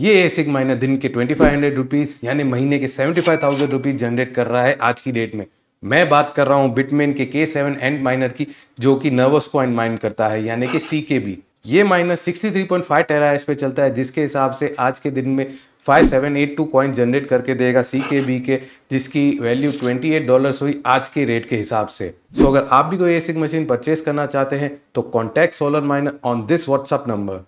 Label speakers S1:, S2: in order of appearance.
S1: ये एसिक माइनर दिन के ट्वेंटी फाइव हंड्रेड रुपीज़ यानी महीने के seventy five thousand rupees generate कर रहा है आज की डेट में मैं बात कर रहा हूं बिटमेन के के सेवन एंड माइनर की जो कि नर्वस को एंड माइन करता है यानी कि सी के बी ये miner sixty three point five tera एस पे चलता है जिसके हिसाब से आज के दिन में five seven eight two coin generate करके देगा सी के बी के जिसकी वैल्यू ट्वेंटी एट डॉलर हुई आज के रेट के हिसाब से सो so, अगर आप भी कोई एसिक मशीन परचेस करना चाहते हैं तो contact solar miner on this WhatsApp number